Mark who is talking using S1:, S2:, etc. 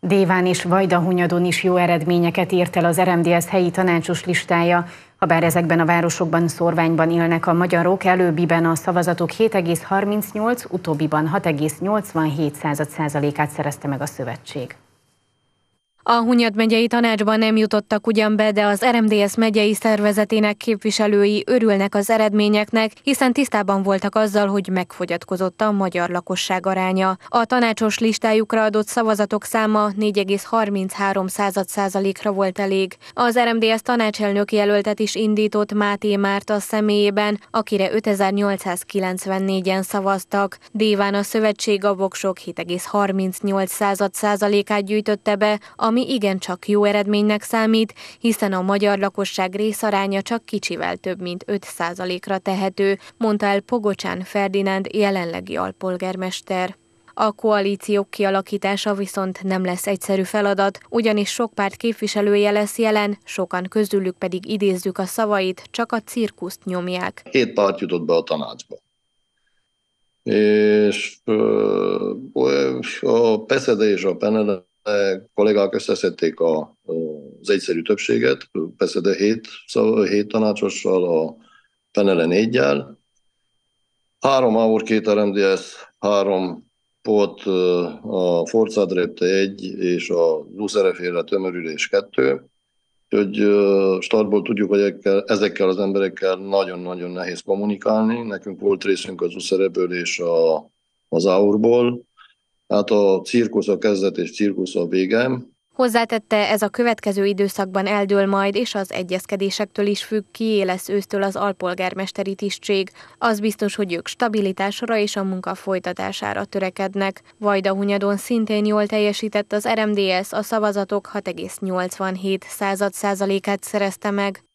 S1: Déván és Vajdahunyadon is jó eredményeket írt el az RMDS helyi tanácsos listája. Habár ezekben a városokban szorványban élnek a magyarok, előbbiben a szavazatok 7,38, utóbbiban 6,87 százalékát szerezte meg a szövetség.
S2: A Hunyad megyei tanácsban nem jutottak ugyan be, de az RMDS megyei szervezetének képviselői örülnek az eredményeknek, hiszen tisztában voltak azzal, hogy megfogyatkozott a magyar lakosság aránya. A tanácsos listájukra adott szavazatok száma 4,33 százalékra volt elég. Az RMDS tanácselnök jelöltet is indított Máté Márta személyében, akire 5894-en szavaztak. Déván a szövetség a voksok 7,38 százalékát gyűjtötte be, ami ami igencsak jó eredménynek számít, hiszen a magyar lakosság részaránya csak kicsivel több mint 5%-ra tehető, mondta el Pogocsán Ferdinánd jelenlegi alpolgármester. A koalíciók kialakítása viszont nem lesz egyszerű feladat, ugyanis sok párt képviselője lesz jelen, sokan közülük pedig idézzük a szavait, csak a cirkuszt nyomják.
S3: Két párt jutott be a tanácsba. És a PESZEDE és a PENEDE E, kollégák összeszedték a, az egyszerű többséget, persze de hét, szóval hét tanácsossal, a Fenele négyel. Három AUR, két RMDS, három pot, e, a Forza Drepte egy, és a Luzereféle tömörülés kettő. Úgyhogy e, startból tudjuk, hogy ezekkel az emberekkel nagyon-nagyon nehéz kommunikálni. Nekünk volt részünk az Luzereből és a, az Aurból, hát a cirkusz a kezdet és cirkusz a vége.
S2: Hozzátette, ez a következő időszakban eldől majd, és az egyezkedésektől is függ, ki lesz ősztől az alpolgármesteri tisztség. Az biztos, hogy ők stabilitásra és a munka folytatására törekednek. Vajda Hunyadon szintén jól teljesített az RMDS, a szavazatok 6,87 század százalékát szerezte meg.